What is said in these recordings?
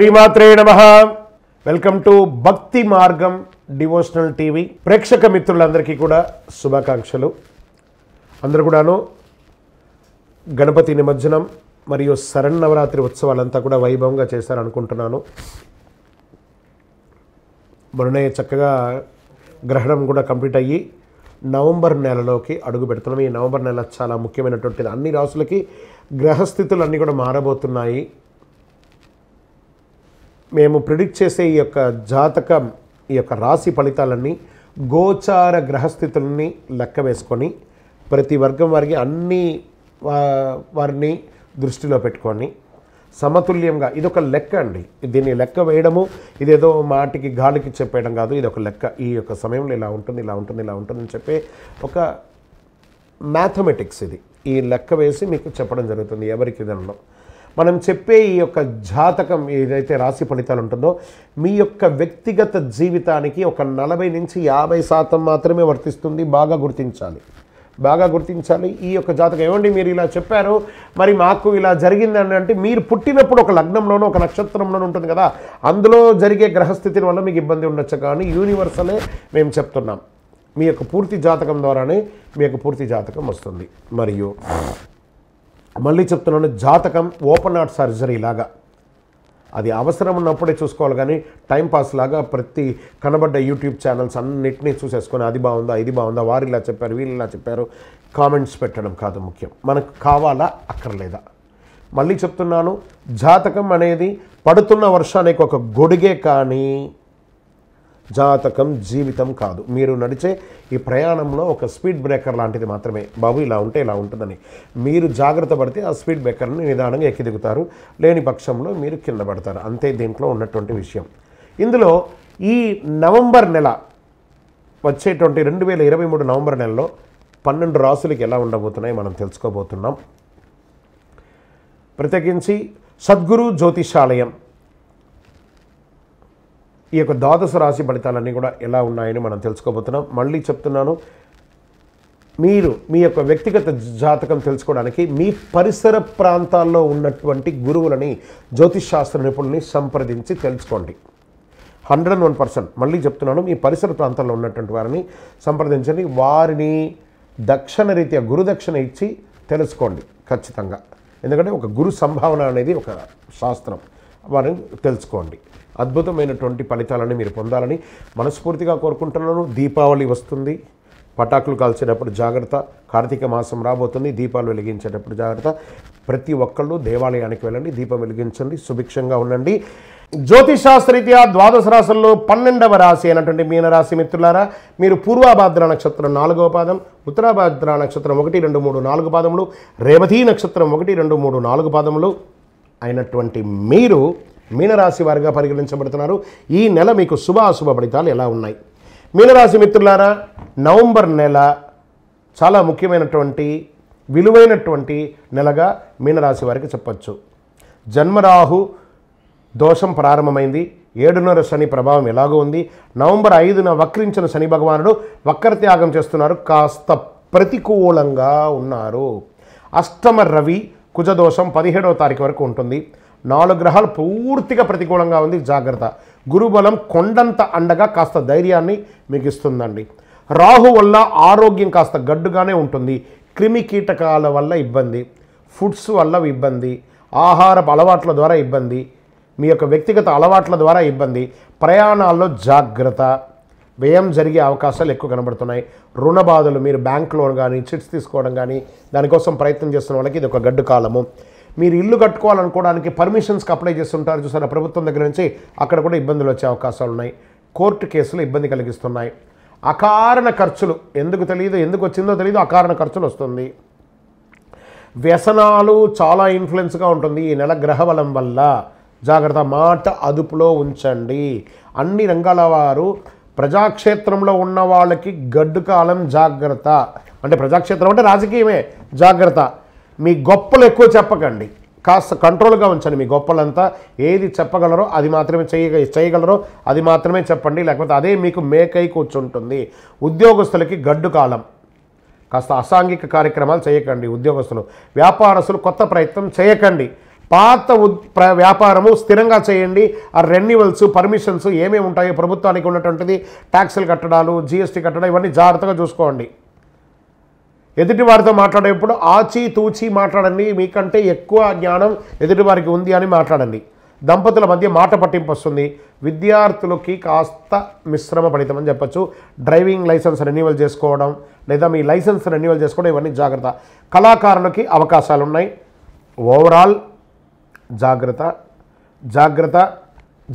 శ్రీమాత్రే నమ welcome to భక్తి మార్గం డివోషనల్ టీవీ ప్రేక్షక మిత్రులందరికీ కూడా శుభాకాంక్షలు అందరూ కూడాను గణపతి నిమజ్జనం మరియు నవరాత్రి ఉత్సవాలంతా కూడా వైభవంగా చేశారనుకుంటున్నాను మొన్ననే చక్కగా గ్రహణం కూడా కంప్లీట్ అయ్యి నవంబర్ నెలలోకి అడుగు పెడుతున్నాం ఈ నవంబర్ నెల చాలా ముఖ్యమైనటువంటిది అన్ని రాసులకి గ్రహస్థితులు అన్నీ కూడా మారబోతున్నాయి మేము ప్రిడిక్ట్ చేసే ఈ యొక్క జాతకం ఈ యొక్క రాశి ఫలితాలన్నీ గోచార గ్రహస్థితులని లెక్క వేసుకొని ప్రతి వర్గం వారికి అన్ని వారిని దృష్టిలో పెట్టుకొని సమతుల్యంగా ఇది ఒక లెక్క అండి దీన్ని లెక్క వేయడము ఇదేదో మాటికి గాలికి చెప్పేయడం కాదు ఇదొక లెక్క ఈ యొక్క సమయంలో ఇలా ఉంటుంది ఇలా ఉంటుంది ఇలా ఉంటుందని చెప్పే ఒక మ్యాథమెటిక్స్ ఇది ఈ లెక్క వేసి మీకు చెప్పడం జరుగుతుంది ఎవరికి దానిలో మనం చెప్పే ఈ యొక్క జాతకం ఏదైతే రాశి ఫలితాలు ఉంటుందో మీ యొక్క వ్యక్తిగత జీవితానికి ఒక నలభై నుంచి యాభై శాతం మాత్రమే వర్తిస్తుంది బాగా గుర్తించాలి బాగా గుర్తించాలి ఈ యొక్క జాతకం ఏమండి మీరు ఇలా చెప్పారు మరి మాకు ఇలా జరిగిందని అంటే మీరు పుట్టినప్పుడు ఒక లగ్నంలోనూ ఒక నక్షత్రంలోనూ ఉంటుంది కదా అందులో జరిగే గ్రహస్థితిని వల్ల మీకు ఇబ్బంది ఉండొచ్చు కానీ యూనివర్సలే మేము చెప్తున్నాం మీ యొక్క పూర్తి జాతకం ద్వారానే మీ యొక్క పూర్తి జాతకం వస్తుంది మరియు మళ్ళీ చెప్తున్నాను జాతకం ఓపెన్ హార్ట్ సర్జరీ లాగా అది అవసరం ఉన్నప్పుడే చూసుకోవాలి కానీ టైంపాస్ లాగా ప్రతి కనబడ్డ యూట్యూబ్ ఛానల్స్ అన్నిటినీ చూసేసుకొని అది బాగుందా ఇది బాగుందా వారు ఇలా చెప్పారు వీళ్ళు ఇలా చెప్పారు కామెంట్స్ పెట్టడం కాదు ముఖ్యం మనకు కావాలా అక్కర్లేదా మళ్ళీ చెప్తున్నాను జాతకం అనేది పడుతున్న వర్షానికి ఒక గొడుగే కానీ జాతకం జీవితం కాదు మీరు నడిచే ఈ ప్రయాణంలో ఒక స్పీడ్ బ్రేకర్ లాంటిది మాత్రమే బాబు ఇలా ఉంటే ఇలా ఉంటుందని మీరు జాగ్రత్త పడితే ఆ స్పీడ్ బ్రేకర్ని నిదానంగా ఎక్కిదిగుతారు లేని పక్షంలో మీరు కింద పడతారు అంతే దీంట్లో ఉన్నటువంటి విషయం ఇందులో ఈ నవంబర్ నెల వచ్చేటువంటి రెండు వేల ఇరవై మూడు నవంబర్ నెలలో పన్నెండు రాసులకి ఎలా ఉండబోతున్నాయి మనం తెలుసుకోబోతున్నాం ప్రత్యేకించి సద్గురు జ్యోతిషాలయం ఈ యొక్క ద్వాదశ రాశి ఫలితాలన్నీ కూడా ఎలా ఉన్నాయని మనం తెలుసుకోబోతున్నాం మళ్ళీ చెప్తున్నాను మీరు మీ యొక్క వ్యక్తిగత జాతకం తెలుసుకోవడానికి మీ పరిసర ప్రాంతాల్లో ఉన్నటువంటి గురువులని శాస్త్ర నిపుణుల్ని సంప్రదించి తెలుసుకోండి హండ్రెడ్ అండ్ వన్ పర్సెంట్ మళ్ళీ చెప్తున్నాను మీ పరిసర ప్రాంతాల్లో ఉన్నటువంటి వారిని సంప్రదించండి వారిని దక్షిణ రీత్యా గురుదక్షిణ ఇచ్చి తెలుసుకోండి ఖచ్చితంగా ఎందుకంటే ఒక గురు సంభావన అనేది ఒక శాస్త్రం వారిని తెలుసుకోండి అద్భుతమైనటువంటి ఫలితాలను మీరు పొందాలని మనస్ఫూర్తిగా కోరుకుంటున్నాను దీపావళి వస్తుంది పటాకులు కాల్చేటప్పుడు జాగ్రత్త కార్తీక మాసం రాబోతుంది దీపాలు వెలిగించేటప్పుడు జాగ్రత్త ప్రతి ఒక్కళ్ళు దేవాలయానికి వెళ్ళండి దీపం వెలిగించండి సుభిక్షంగా ఉండండి జ్యోతిషాస్త్రరీత్యా ద్వాదశ రాశుల్లో పన్నెండవ రాశి అయినటువంటి మీనరాశి మిత్రులారా మీరు పూర్వాభాద్ర నక్షత్రం నాలుగవ పాదం ఉత్తరాభాద్ర నక్షత్రం ఒకటి రెండు మూడు నాలుగు పాదములు రేవతీ నక్షత్రం ఒకటి రెండు మూడు నాలుగు పాదములు అయినటువంటి మీరు మీనరాశి వారిగా పరిగణించబడుతున్నారు ఈ నెల మీకు శుభ అశుభ ఫలితాలు ఎలా ఉన్నాయి మీనరాశి మిత్రులారా నవంబర్ నెల చాలా ముఖ్యమైనటువంటి విలువైనటువంటి నెలగా మీనరాశి వారికి చెప్పచ్చు జన్మరాహు దోషం ప్రారంభమైంది ఏడున్నర శని ప్రభావం ఎలాగో ఉంది నవంబర్ ఐదున వక్రించిన శని భగవానుడు వక్ర త్యాగం చేస్తున్నారు కాస్త ప్రతికూలంగా ఉన్నారు అష్టమ రవి కుజదోషం పదిహేడవ తారీఖు వరకు ఉంటుంది నాలుగు గ్రహాలు పూర్తిగా ప్రతికూలంగా ఉంది జాగ్రత్త గురుబలం కొండంత అండగా కాస్త ధైర్యాన్ని మీకు ఇస్తుందండి రాహు వల్ల ఆరోగ్యం కాస్త గడ్డుగానే ఉంటుంది క్రిమి కీటకాల వల్ల ఇబ్బంది ఫుడ్స్ వల్ల ఇబ్బంది ఆహారపు అలవాట్ల ద్వారా ఇబ్బంది మీ యొక్క వ్యక్తిగత అలవాట్ల ద్వారా ఇబ్బంది ప్రయాణాల్లో జాగ్రత్త వ్యయం జరిగే అవకాశాలు ఎక్కువ కనబడుతున్నాయి రుణ బాధలు మీరు బ్యాంక్ లోన్ కానీ చిట్స్ తీసుకోవడం కానీ దానికోసం ప్రయత్నం చేస్తున్న వాళ్ళకి ఇది ఒక గడ్డు కాలము మీరు ఇల్లు కట్టుకోవాలనుకోవడానికి పర్మిషన్స్కి అప్లై చేస్తుంటారు చూసారా ప్రభుత్వం దగ్గర నుంచి అక్కడ కూడా ఇబ్బందులు వచ్చే అవకాశాలు ఉన్నాయి కోర్టు కేసులు ఇబ్బంది కలిగిస్తున్నాయి అకారణ ఖర్చులు ఎందుకు తెలియదు ఎందుకు వచ్చిందో తెలియదు అకారణ ఖర్చులు వస్తుంది వ్యసనాలు చాలా ఇన్ఫ్లుయెన్స్గా ఉంటుంది ఈ నెల బలం వల్ల జాగ్రత్త మాట అదుపులో ఉంచండి అన్ని రంగాల వారు ప్రజాక్షేత్రంలో ఉన్న వాళ్ళకి గడ్డు కాలం జాగ్రత్త అంటే ప్రజాక్షేత్రం అంటే రాజకీయమే జాగ్రత్త మీ గొప్పలు ఎక్కువ చెప్పకండి కాస్త కంట్రోల్గా ఉంచండి మీ గొప్పలంతా ఏది చెప్పగలరో అది మాత్రమే చేయ చేయగలరో అది మాత్రమే చెప్పండి లేకపోతే అదే మీకు మేకై కూర్చుంటుంది ఉద్యోగస్తులకి గడ్డు కాలం కాస్త అసాంఘిక కార్యక్రమాలు చేయకండి ఉద్యోగస్తులు వ్యాపారస్తులు కొత్త ప్రయత్నం చేయకండి పాత వ్యాపారము స్థిరంగా చేయండి ఆ రెన్యువల్స్ పర్మిషన్స్ ఏమేమి ఉంటాయో ప్రభుత్వానికి ఉన్నటువంటిది ట్యాక్సులు కట్టడాలు జిఎస్టీ కట్టడం ఇవన్నీ జాగ్రత్తగా చూసుకోండి ఎదుటి వారితో మాట్లాడేటప్పుడు ఆచి తూచి మాట్లాడండి మీకంటే ఎక్కువ జ్ఞానం ఎదుటి వారికి ఉంది అని మాట్లాడండి దంపతుల మధ్య మాట పట్టింపు వస్తుంది విద్యార్థులకి కాస్త మిశ్రమ అని చెప్పచ్చు డ్రైవింగ్ లైసెన్స్ రెన్యువల్ చేసుకోవడం లేదా మీ లైసెన్స్ రెన్యువల్ చేసుకోవడం ఇవన్నీ జాగ్రత్త కళాకారులకి అవకాశాలు ఉన్నాయి ఓవరాల్ జాగ్రత్త జాగ్రత్త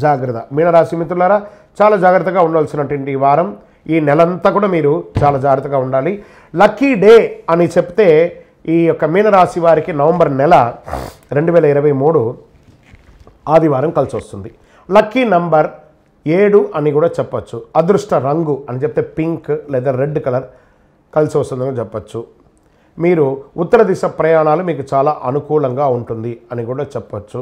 జాగ్రత్త మీనరాశి మిత్రులారా చాలా జాగ్రత్తగా ఉండవలసినటువంటి ఈ వారం ఈ నెలంతా కూడా మీరు చాలా జాగ్రత్తగా ఉండాలి లక్కీ డే అని చెప్తే ఈ యొక్క మీనరాశి వారికి నవంబర్ నెల రెండు వేల ఇరవై మూడు ఆదివారం కలిసి వస్తుంది లక్కీ నంబర్ ఏడు అని కూడా చెప్పచ్చు అదృష్ట రంగు అని చెప్తే పింక్ లేదా రెడ్ కలర్ కలిసి వస్తుందని చెప్పచ్చు మీరు ఉత్తర దిశ ప్రయాణాలు మీకు చాలా అనుకూలంగా ఉంటుంది అని కూడా చెప్పచ్చు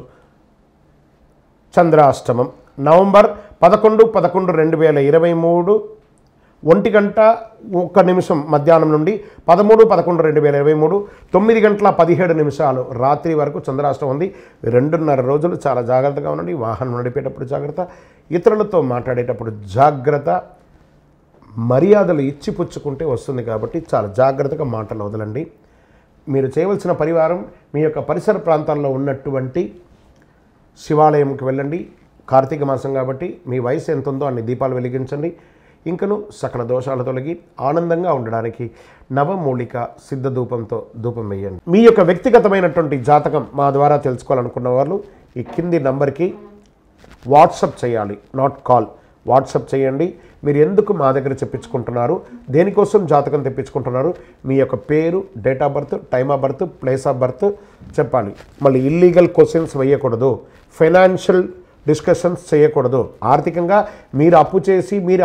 చంద్రాష్టమం నవంబర్ పదకొండు పదకొండు రెండు వేల ఇరవై మూడు ఒంటి గంట ఒక్క నిమిషం మధ్యాహ్నం నుండి పదమూడు పదకొండు రెండు వేల ఇరవై మూడు తొమ్మిది గంటల పదిహేడు నిమిషాలు రాత్రి వరకు చంద్రాష్టం ఉంది రెండున్నర రోజులు చాలా జాగ్రత్తగా ఉండండి వాహనం నడిపేటప్పుడు జాగ్రత్త ఇతరులతో మాట్లాడేటప్పుడు జాగ్రత్త మర్యాదలు ఇచ్చిపుచ్చుకుంటే వస్తుంది కాబట్టి చాలా జాగ్రత్తగా మాటలు వదలండి మీరు చేయవలసిన పరివారం మీ యొక్క పరిసర ప్రాంతాల్లో ఉన్నటువంటి శివాలయంకి వెళ్ళండి కార్తీక మాసం కాబట్టి మీ వయసు ఎంత ఉందో అన్ని దీపాలు వెలిగించండి ఇంకను సకల దోషాలు తొలగి ఆనందంగా ఉండడానికి నవమూలిక సిద్ధ ధూపంతో ధూపం వేయండి మీ యొక్క వ్యక్తిగతమైనటువంటి జాతకం మా ద్వారా తెలుసుకోవాలనుకున్న వాళ్ళు ఈ కింది నంబర్కి వాట్సప్ చేయాలి నాట్ కాల్ వాట్సప్ చేయండి మీరు ఎందుకు మా దగ్గర చెప్పించుకుంటున్నారు దేనికోసం జాతకం తెప్పించుకుంటున్నారు మీ యొక్క పేరు date of birth time of birth place of birth చెప్పాలి మళ్ళీ ఇల్లీగల్ క్వశ్చన్స్ వేయకూడదు ఫైనాన్షియల్ డిస్కషన్స్ చేయకూడదు ఆర్థికంగా మీరు అప్పు చేసి మీరు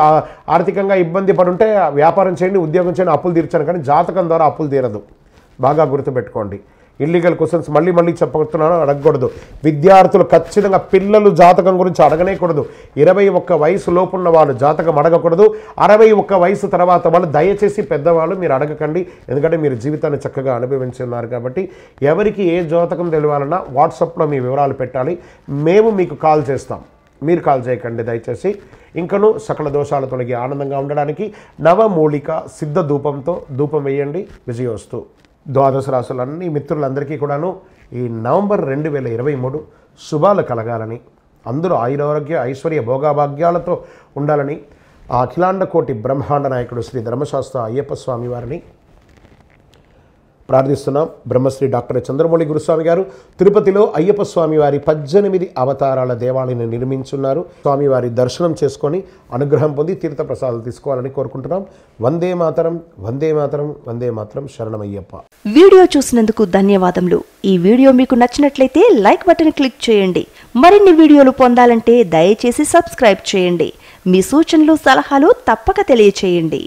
ఆర్థికంగా ఇబ్బంది పడుంటే వ్యాపారం చేయండి ఉద్యోగం చేయండి అప్పులు తీర్చాను కానీ జాతకం ద్వారా అప్పులు తీరదు బాగా గుర్తుపెట్టుకోండి ఇల్లీగల్ క్వశ్చన్స్ మళ్ళీ మళ్ళీ చెప్పబడుతున్నాను అడగకూడదు విద్యార్థులు ఖచ్చితంగా పిల్లలు జాతకం గురించి అడగనేకూడదు ఇరవై ఒక్క వయసు లోపున్న వాళ్ళు జాతకం అడగకూడదు అరవై ఒక్క వయసు తర్వాత వాళ్ళు దయచేసి పెద్దవాళ్ళు మీరు అడగకండి ఎందుకంటే మీరు జీవితాన్ని చక్కగా అనుభవించి ఉన్నారు కాబట్టి ఎవరికి ఏ జాతకం తెలియాలన్నా వాట్సాప్లో మీ వివరాలు పెట్టాలి మేము మీకు కాల్ చేస్తాం మీరు కాల్ చేయకండి దయచేసి ఇంకను సకల దోషాలు తొలగి ఆనందంగా ఉండడానికి నవమూలిక సిద్ధ ధూపంతో ధూపం వేయండి విజయోస్తు ద్వాదశ రాసులన్నీ మిత్రులందరికీ కూడాను ఈ నవంబర్ రెండు వేల ఇరవై మూడు శుభాలు కలగాలని అందరూ ఆయురారోగ్య ఐశ్వర్య భోగాభాగ్యాలతో ఉండాలని అఖిలాండ కోటి బ్రహ్మాండ నాయకుడు శ్రీ ధర్మశాస్త్ర అయ్యప్ప స్వామి వారిని ప్రార్థిస్తున్నాం బ్రహ్మశ్రీ డాక్టర్ చంద్రమౌళి గురుస్వామి గారు తిరుపతిలో అయ్యప్ప స్వామి వారి పద్దెనిమిది అవతారాల దేవాలయాన్ని నిర్మించున్నారు స్వామివారి దర్శనం చేసుకొని అనుగ్రహం పొంది తీర్థ ప్రసాదాలు తీసుకోవాలని కోరుకుంటున్నాం వందే మాతరం వందే మాతరం వందే మాతరం శరణమయ్యప్ప వీడియో చూసినందుకు ధన్యవాదములు ఈ వీడియో మీకు నచ్చినట్లయితే లైక్ బటన్ క్లిక్ చేయండి మరిన్ని వీడియోలు పొందాలంటే దయచేసి సబ్స్క్రైబ్ చేయండి మీ సూచనలు సలహాలు తప్పక తెలియచేయండి